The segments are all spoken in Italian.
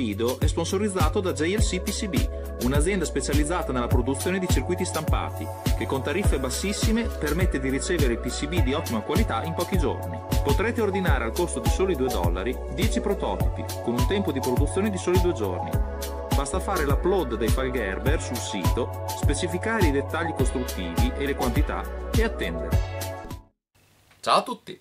video è sponsorizzato da JLC PCB, un'azienda specializzata nella produzione di circuiti stampati, che con tariffe bassissime permette di ricevere PCB di ottima qualità in pochi giorni. Potrete ordinare al costo di soli 2 dollari 10 prototipi, con un tempo di produzione di soli 2 giorni. Basta fare l'upload dei file Gerber sul sito, specificare i dettagli costruttivi e le quantità e attendere. Ciao a tutti!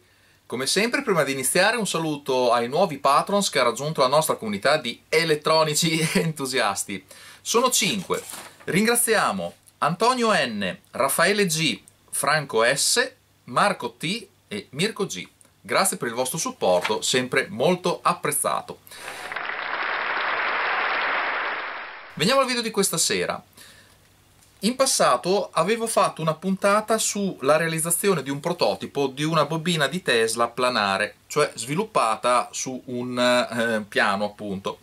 Come sempre, prima di iniziare, un saluto ai nuovi patrons che ha raggiunto la nostra comunità di elettronici entusiasti. Sono 5. Ringraziamo Antonio N, Raffaele G, Franco S, Marco T e Mirko G. Grazie per il vostro supporto, sempre molto apprezzato. Veniamo al video di questa sera. In passato avevo fatto una puntata sulla realizzazione di un prototipo di una bobina di Tesla planare, cioè sviluppata su un eh, piano appunto,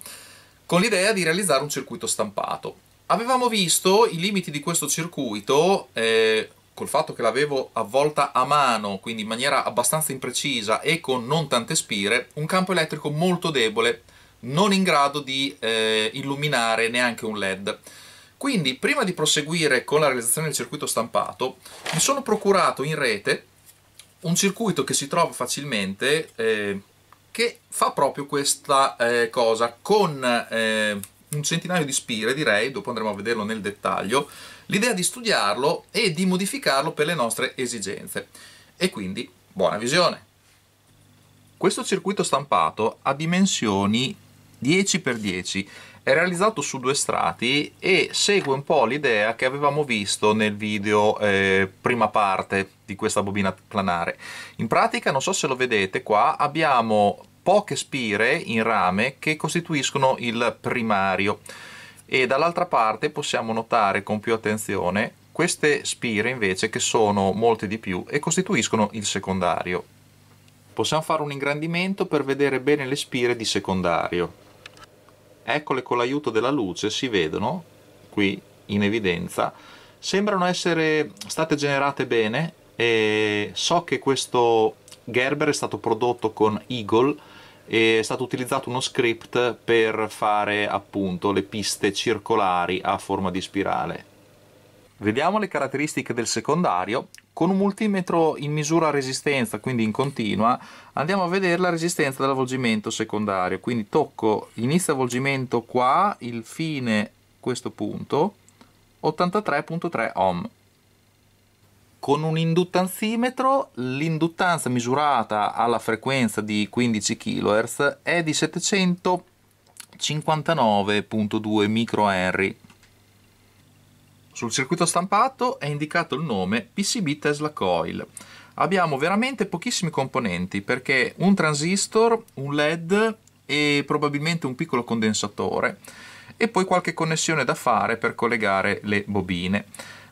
con l'idea di realizzare un circuito stampato. Avevamo visto i limiti di questo circuito, eh, col fatto che l'avevo avvolta a mano, quindi in maniera abbastanza imprecisa e con non tante spire, un campo elettrico molto debole, non in grado di eh, illuminare neanche un led. Quindi, prima di proseguire con la realizzazione del circuito stampato, mi sono procurato in rete un circuito che si trova facilmente eh, che fa proprio questa eh, cosa con eh, un centinaio di spire direi, dopo andremo a vederlo nel dettaglio l'idea di studiarlo e di modificarlo per le nostre esigenze e quindi buona visione questo circuito stampato ha dimensioni 10x10 è realizzato su due strati e segue un po' l'idea che avevamo visto nel video eh, prima parte di questa bobina planare. In pratica, non so se lo vedete qua, abbiamo poche spire in rame che costituiscono il primario e dall'altra parte possiamo notare con più attenzione queste spire invece che sono molte di più e costituiscono il secondario. Possiamo fare un ingrandimento per vedere bene le spire di secondario eccole con l'aiuto della luce, si vedono qui in evidenza, sembrano essere state generate bene e so che questo Gerber è stato prodotto con Eagle e è stato utilizzato uno script per fare appunto le piste circolari a forma di spirale Vediamo le caratteristiche del secondario. Con un multimetro in misura resistenza, quindi in continua, andiamo a vedere la resistenza dell'avvolgimento secondario. Quindi tocco inizio avvolgimento qua, il fine questo punto, 83.3 ohm. Con un induttanzimetro l'induttanza misurata alla frequenza di 15 kHz è di 759.2 microhenry sul circuito stampato è indicato il nome PCB Tesla Coil. Abbiamo veramente pochissimi componenti perché un transistor, un LED e probabilmente un piccolo condensatore e poi qualche connessione da fare per collegare le bobine.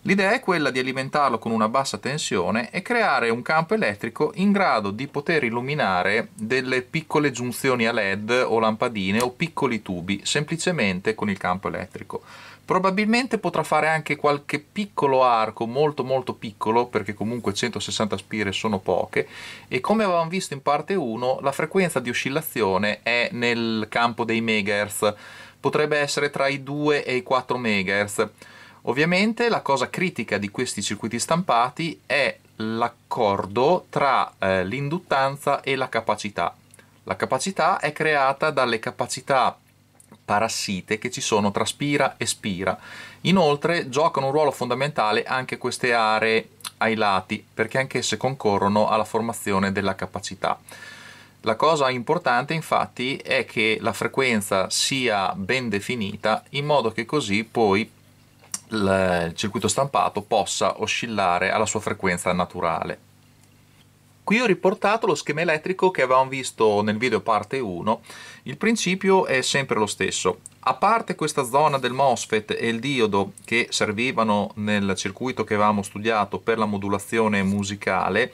L'idea è quella di alimentarlo con una bassa tensione e creare un campo elettrico in grado di poter illuminare delle piccole giunzioni a LED o lampadine o piccoli tubi semplicemente con il campo elettrico. Probabilmente potrà fare anche qualche piccolo arco, molto molto piccolo, perché comunque 160 spire sono poche, e come avevamo visto in parte 1, la frequenza di oscillazione è nel campo dei megahertz, potrebbe essere tra i 2 e i 4 megahertz. Ovviamente la cosa critica di questi circuiti stampati è l'accordo tra eh, l'induttanza e la capacità. La capacità è creata dalle capacità parassite che ci sono tra spira e spira. Inoltre giocano un ruolo fondamentale anche queste aree ai lati, perché anch'esse concorrono alla formazione della capacità. La cosa importante infatti è che la frequenza sia ben definita in modo che così poi il circuito stampato possa oscillare alla sua frequenza naturale. Qui ho riportato lo schema elettrico che avevamo visto nel video parte 1. Il principio è sempre lo stesso. A parte questa zona del MOSFET e il diodo che servivano nel circuito che avevamo studiato per la modulazione musicale,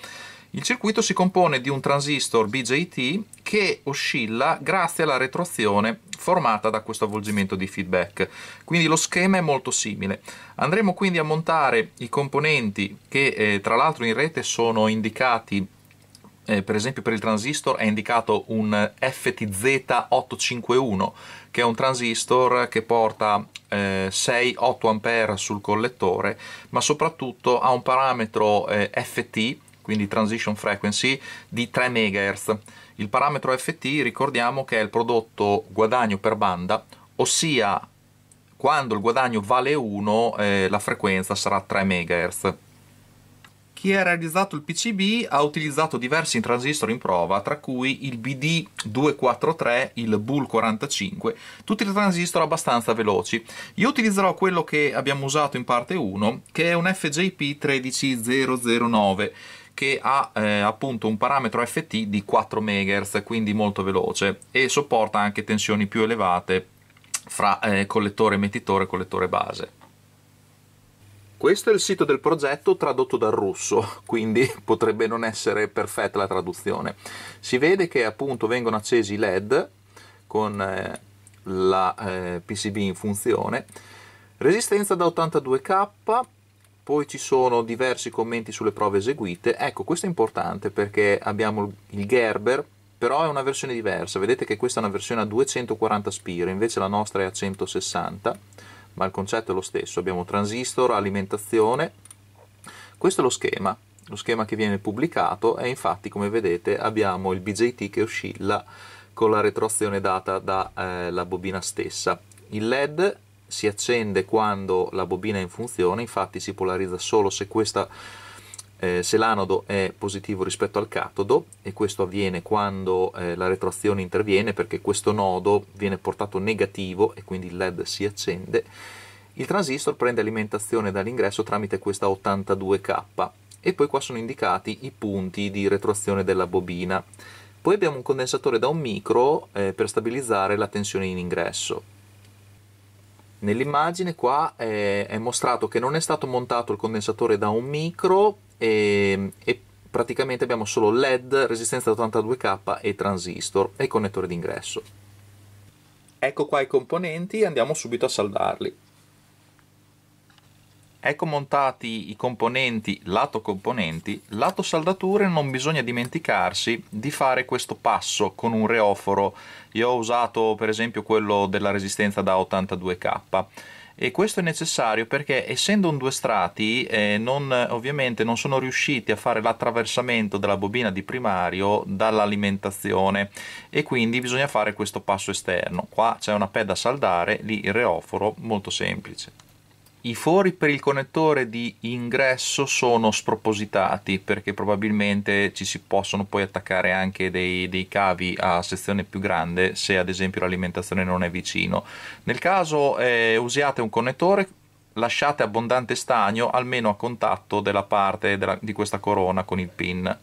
il circuito si compone di un transistor BJT che oscilla grazie alla retroazione formata da questo avvolgimento di feedback. Quindi lo schema è molto simile. Andremo quindi a montare i componenti che eh, tra l'altro in rete sono indicati eh, per esempio per il transistor è indicato un FTZ851 che è un transistor che porta eh, 6-8 A sul collettore ma soprattutto ha un parametro eh, FT quindi transition frequency di 3 MHz il parametro FT ricordiamo che è il prodotto guadagno per banda ossia quando il guadagno vale 1 eh, la frequenza sarà 3 MHz chi ha realizzato il PCB ha utilizzato diversi transistor in prova, tra cui il BD243, il Bull 45, tutti transistor abbastanza veloci. Io utilizzerò quello che abbiamo usato in parte 1, che è un FJP13009, che ha eh, appunto un parametro FT di 4 MHz, quindi molto veloce, e sopporta anche tensioni più elevate fra eh, collettore emettitore e collettore base. Questo è il sito del progetto tradotto dal russo, quindi potrebbe non essere perfetta la traduzione. Si vede che appunto vengono accesi i LED con eh, la eh, PCB in funzione, resistenza da 82K, poi ci sono diversi commenti sulle prove eseguite. Ecco, questo è importante perché abbiamo il Gerber, però è una versione diversa. Vedete che questa è una versione a 240 spire, invece la nostra è a 160 ma il concetto è lo stesso, abbiamo transistor, alimentazione, questo è lo schema, lo schema che viene pubblicato e infatti come vedete abbiamo il BJT che oscilla con la retroazione data dalla eh, bobina stessa. Il LED si accende quando la bobina è in funzione, infatti si polarizza solo se questa eh, se l'anodo è positivo rispetto al catodo e questo avviene quando eh, la retroazione interviene perché questo nodo viene portato negativo e quindi il LED si accende, il transistor prende alimentazione dall'ingresso tramite questa 82K e poi qua sono indicati i punti di retroazione della bobina. Poi abbiamo un condensatore da un micro eh, per stabilizzare la tensione in ingresso. Nell'immagine qua è, eh, è mostrato che non è stato montato il condensatore da un micro e, ehm, e praticamente abbiamo solo LED, resistenza da 82K e transistor e connettore d'ingresso. Ecco qua i componenti, andiamo subito a saldarli. Ecco montati i componenti lato componenti, lato saldature non bisogna dimenticarsi di fare questo passo con un reoforo, io ho usato per esempio quello della resistenza da 82K e questo è necessario perché essendo un due strati eh, non, ovviamente non sono riusciti a fare l'attraversamento della bobina di primario dall'alimentazione e quindi bisogna fare questo passo esterno. Qua c'è una peda saldare, lì il reoforo molto semplice. I fori per il connettore di ingresso sono spropositati perché probabilmente ci si possono poi attaccare anche dei, dei cavi a sezione più grande se ad esempio l'alimentazione non è vicino. Nel caso eh, usiate un connettore lasciate abbondante stagno almeno a contatto della parte della, di questa corona con il pin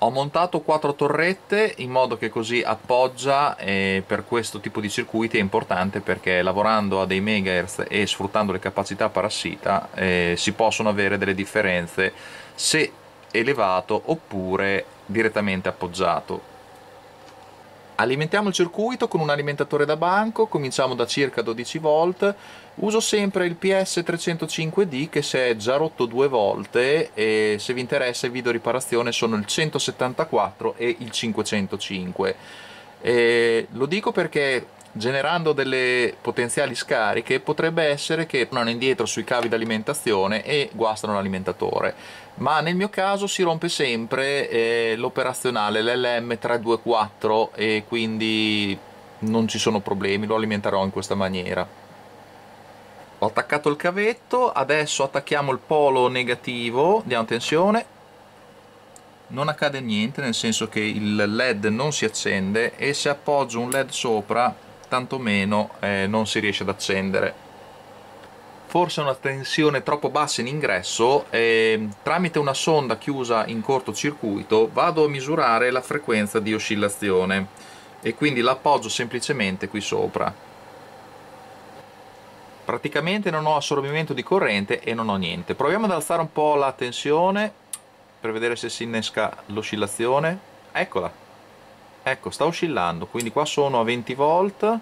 ho montato quattro torrette in modo che così appoggia e per questo tipo di circuiti è importante perché lavorando a dei megahertz e sfruttando le capacità parassita eh, si possono avere delle differenze se elevato oppure direttamente appoggiato Alimentiamo il circuito con un alimentatore da banco, cominciamo da circa 12 volt, uso sempre il PS305D che si è già rotto due volte e se vi interessa i video riparazione sono il 174 e il 505. E lo dico perché generando delle potenziali scariche potrebbe essere che tornano indietro sui cavi d'alimentazione e guastano l'alimentatore ma nel mio caso si rompe sempre eh, l'operazionale l'LM324 e quindi non ci sono problemi lo alimenterò in questa maniera ho attaccato il cavetto adesso attacchiamo il polo negativo diamo tensione non accade niente nel senso che il led non si accende e se appoggio un led sopra tantomeno eh, non si riesce ad accendere forse una tensione troppo bassa in ingresso e tramite una sonda chiusa in cortocircuito vado a misurare la frequenza di oscillazione e quindi l'appoggio semplicemente qui sopra praticamente non ho assorbimento di corrente e non ho niente proviamo ad alzare un po' la tensione per vedere se si innesca l'oscillazione eccola ecco sta oscillando quindi qua sono a 20 volt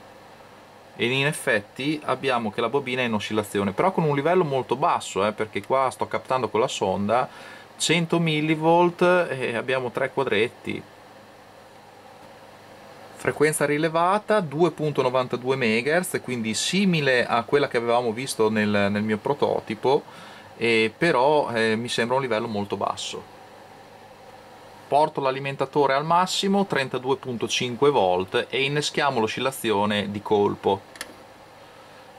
ed in effetti abbiamo che la bobina è in oscillazione però con un livello molto basso eh, perché qua sto captando con la sonda 100 mV e abbiamo tre quadretti frequenza rilevata 2.92 MHz quindi simile a quella che avevamo visto nel, nel mio prototipo però eh, mi sembra un livello molto basso porto l'alimentatore al massimo 32.5 volt e inneschiamo l'oscillazione di colpo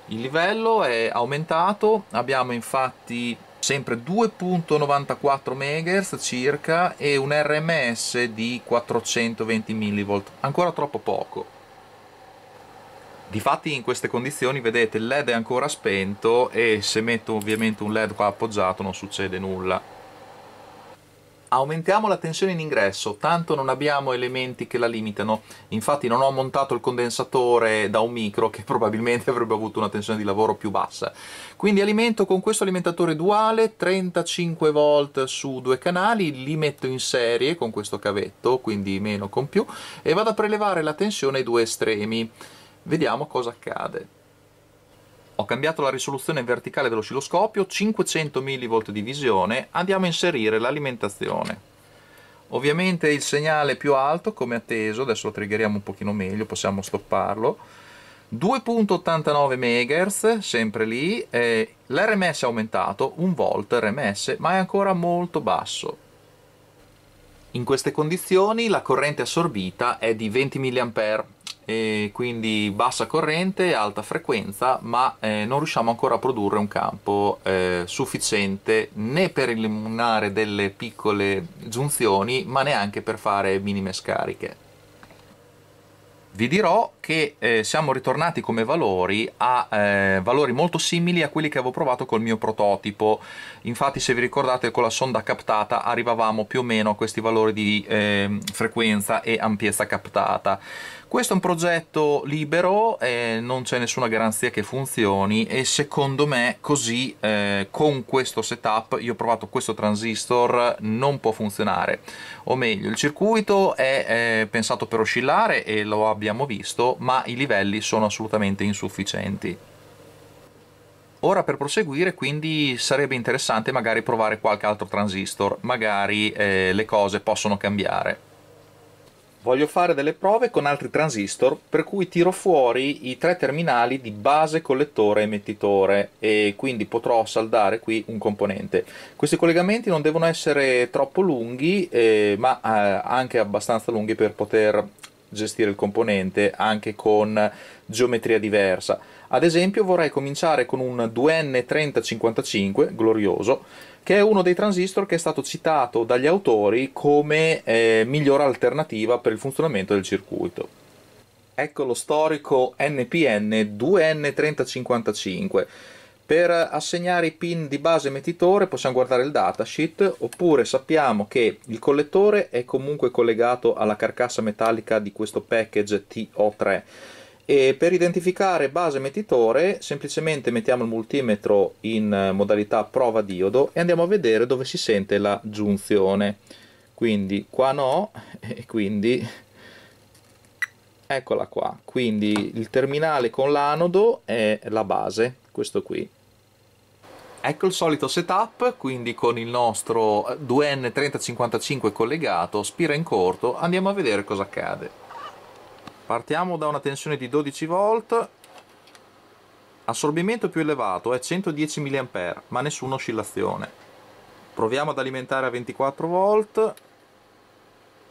il livello è aumentato abbiamo infatti sempre 2.94 MHz circa e un RMS di 420 mV ancora troppo poco Difatti in queste condizioni vedete il led è ancora spento e se metto ovviamente un led qua appoggiato non succede nulla aumentiamo la tensione in ingresso, tanto non abbiamo elementi che la limitano, infatti non ho montato il condensatore da un micro che probabilmente avrebbe avuto una tensione di lavoro più bassa. Quindi alimento con questo alimentatore duale 35 volt su due canali, li metto in serie con questo cavetto, quindi meno con più, e vado a prelevare la tensione ai due estremi. Vediamo cosa accade ho cambiato la risoluzione verticale dell'oscilloscopio, 500 mV di visione, andiamo a inserire l'alimentazione. Ovviamente il segnale più alto, come atteso, adesso lo triggeriamo un pochino meglio, possiamo stopparlo, 2.89 MHz, sempre lì, eh, l'RMS è aumentato, 1 volt RMS, ma è ancora molto basso. In queste condizioni la corrente assorbita è di 20 mA, e quindi bassa corrente, alta frequenza, ma eh, non riusciamo ancora a produrre un campo eh, sufficiente né per eliminare delle piccole giunzioni, ma neanche per fare minime scariche. Vi dirò che eh, siamo ritornati come valori a eh, valori molto simili a quelli che avevo provato col mio prototipo. Infatti, se vi ricordate, con la sonda captata arrivavamo più o meno a questi valori di ehm, frequenza e ampiezza captata questo è un progetto libero, eh, non c'è nessuna garanzia che funzioni e secondo me così eh, con questo setup io ho provato questo transistor non può funzionare o meglio il circuito è eh, pensato per oscillare e lo abbiamo visto ma i livelli sono assolutamente insufficienti. Ora per proseguire quindi sarebbe interessante magari provare qualche altro transistor, magari eh, le cose possono cambiare voglio fare delle prove con altri transistor per cui tiro fuori i tre terminali di base collettore emettitore e quindi potrò saldare qui un componente. Questi collegamenti non devono essere troppo lunghi eh, ma eh, anche abbastanza lunghi per poter gestire il componente anche con geometria diversa. Ad esempio vorrei cominciare con un 2N3055, glorioso, che è uno dei transistor che è stato citato dagli autori come eh, migliore alternativa per il funzionamento del circuito. Ecco lo storico NPN 2N3055 per assegnare i pin di base emettitore possiamo guardare il datasheet oppure sappiamo che il collettore è comunque collegato alla carcassa metallica di questo package TO3 e per identificare base emettitore semplicemente mettiamo il multimetro in modalità prova diodo e andiamo a vedere dove si sente la giunzione quindi qua no e quindi eccola qua quindi il terminale con l'anodo è la base questo qui ecco il solito setup, quindi con il nostro 2N3055 collegato, spira in corto, andiamo a vedere cosa accade. Partiamo da una tensione di 12 volt, assorbimento più elevato è 110 mA, ma nessuna oscillazione. Proviamo ad alimentare a 24 volt,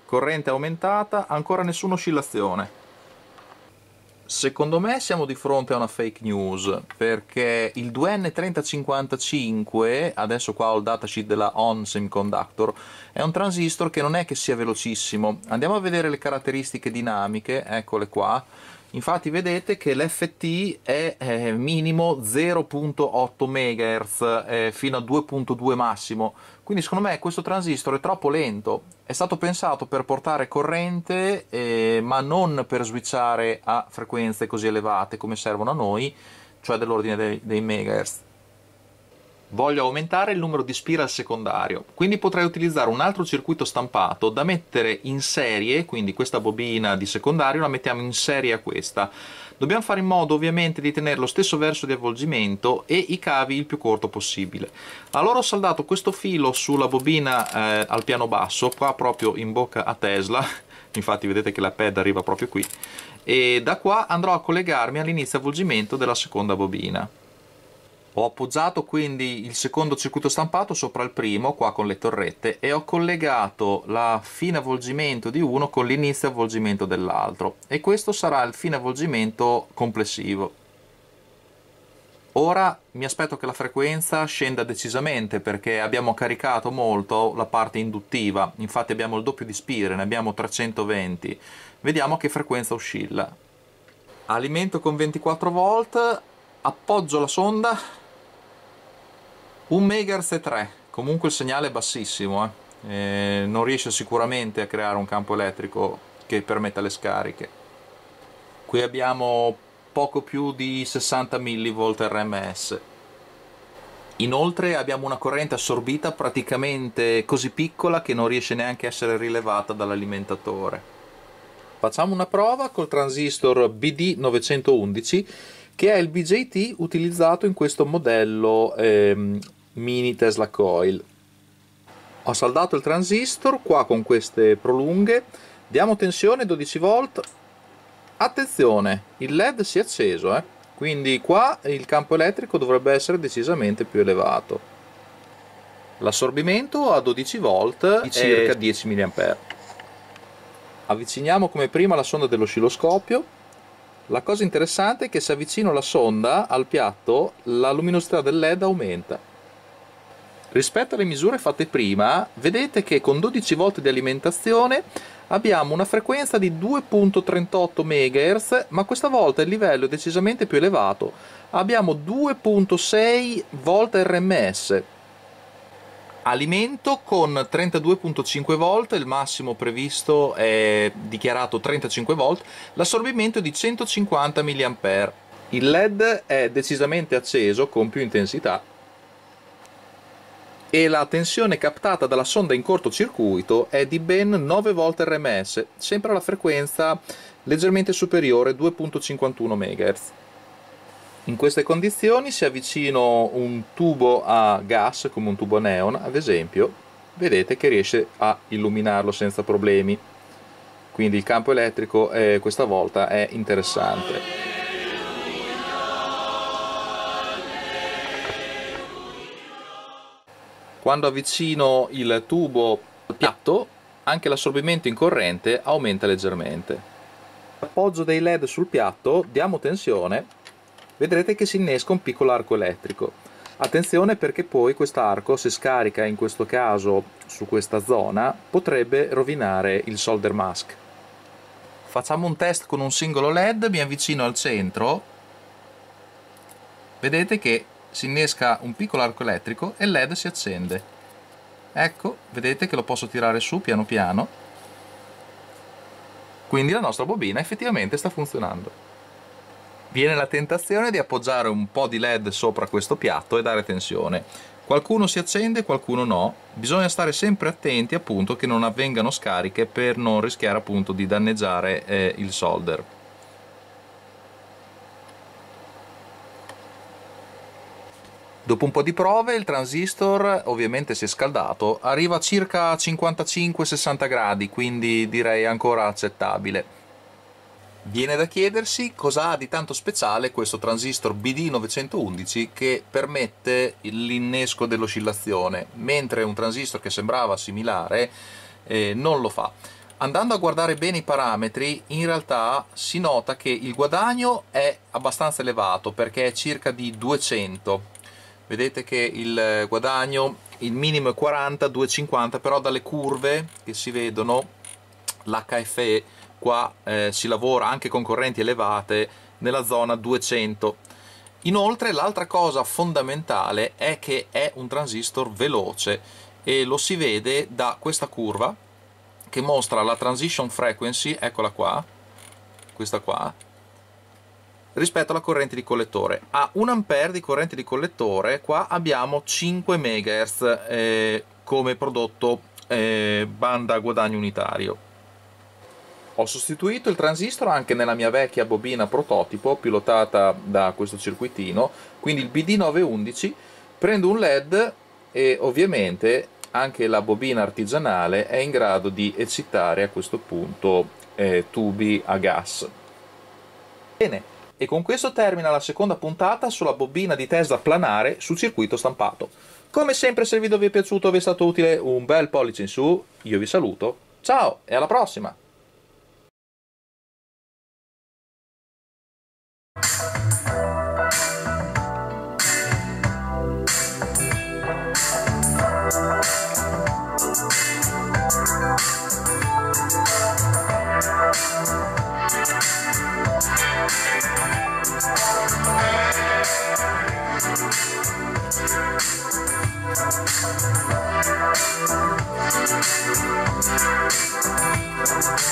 corrente aumentata, ancora nessuna oscillazione. Secondo me siamo di fronte a una fake news perché il 2N3055, adesso qua ho il datasheet della On Semiconductor, è un transistor che non è che sia velocissimo. Andiamo a vedere le caratteristiche dinamiche, eccole qua. Infatti vedete che l'FT è eh, minimo 0.8 MHz eh, fino a 2.2 massimo, quindi secondo me questo transistor è troppo lento, è stato pensato per portare corrente eh, ma non per switchare a frequenze così elevate come servono a noi, cioè dell'ordine dei, dei MHz. Voglio aumentare il numero di spiral secondario, quindi potrei utilizzare un altro circuito stampato da mettere in serie, quindi questa bobina di secondario la mettiamo in serie a questa. Dobbiamo fare in modo ovviamente di tenere lo stesso verso di avvolgimento e i cavi il più corto possibile. Allora ho saldato questo filo sulla bobina eh, al piano basso, qua proprio in bocca a Tesla, infatti vedete che la pad arriva proprio qui, e da qua andrò a collegarmi all'inizio avvolgimento della seconda bobina ho appoggiato quindi il secondo circuito stampato sopra il primo qua con le torrette e ho collegato la fine avvolgimento di uno con l'inizio avvolgimento dell'altro e questo sarà il fine avvolgimento complessivo ora mi aspetto che la frequenza scenda decisamente perché abbiamo caricato molto la parte induttiva infatti abbiamo il doppio di spire, ne abbiamo 320 vediamo che frequenza oscilla alimento con 24 volt appoggio la sonda 1 MHz 3 comunque il segnale è bassissimo eh? Eh, non riesce sicuramente a creare un campo elettrico che permetta le scariche qui abbiamo poco più di 60 mV RMS inoltre abbiamo una corrente assorbita praticamente così piccola che non riesce neanche a essere rilevata dall'alimentatore facciamo una prova col transistor BD911 che è il BJT utilizzato in questo modello ehm, mini Tesla coil ho saldato il transistor qua con queste prolunghe diamo tensione 12 volt attenzione il led si è acceso eh? quindi qua il campo elettrico dovrebbe essere decisamente più elevato l'assorbimento a 12 volt di circa e... 10 mA avviciniamo come prima la sonda dell'oscilloscopio la cosa interessante è che se avvicino la sonda al piatto la luminosità del led aumenta rispetto alle misure fatte prima vedete che con 12 volte di alimentazione abbiamo una frequenza di 2.38 MHz ma questa volta il livello è decisamente più elevato abbiamo 2.6 volte RMS alimento con 32.5 volt, il massimo previsto è dichiarato 35 volt, l'assorbimento è di 150 mA. Il LED è decisamente acceso con più intensità e la tensione captata dalla sonda in cortocircuito è di ben 9 volte RMS, sempre alla frequenza leggermente superiore 2.51 MHz. In queste condizioni se avvicino un tubo a gas, come un tubo neon ad esempio, vedete che riesce a illuminarlo senza problemi. Quindi il campo elettrico eh, questa volta è interessante. Quando avvicino il tubo piatto, anche l'assorbimento in corrente aumenta leggermente. Appoggio dei led sul piatto, diamo tensione, vedrete che si innesca un piccolo arco elettrico. Attenzione perché poi quest'arco, se scarica in questo caso su questa zona, potrebbe rovinare il solder mask. Facciamo un test con un singolo led, mi avvicino al centro, vedete che si innesca un piccolo arco elettrico e il led si accende ecco vedete che lo posso tirare su piano piano quindi la nostra bobina effettivamente sta funzionando viene la tentazione di appoggiare un po' di led sopra questo piatto e dare tensione qualcuno si accende qualcuno no bisogna stare sempre attenti appunto che non avvengano scariche per non rischiare appunto di danneggiare eh, il solder Dopo un po' di prove il transistor ovviamente si è scaldato, arriva a circa 55-60 gradi, quindi direi ancora accettabile. Viene da chiedersi cosa ha di tanto speciale questo transistor BD911 che permette l'innesco dell'oscillazione, mentre un transistor che sembrava similare eh, non lo fa. Andando a guardare bene i parametri, in realtà si nota che il guadagno è abbastanza elevato perché è circa di 200 vedete che il eh, guadagno il minimo è 40 250 però dalle curve che si vedono l'HFE qua eh, si lavora anche con correnti elevate nella zona 200 inoltre l'altra cosa fondamentale è che è un transistor veloce e lo si vede da questa curva che mostra la transition frequency eccola qua questa qua rispetto alla corrente di collettore. A 1 A di corrente di collettore qua abbiamo 5 MHz eh, come prodotto eh, banda guadagno unitario. Ho sostituito il transistor anche nella mia vecchia bobina prototipo pilotata da questo circuitino, quindi il BD911, prendo un LED e ovviamente anche la bobina artigianale è in grado di eccitare a questo punto eh, tubi a gas. Bene, e con questo termina la seconda puntata sulla bobina di Tesla planare sul circuito stampato. Come sempre se il video vi è piaciuto o vi è stato utile un bel pollice in su, io vi saluto, ciao e alla prossima! Thank you.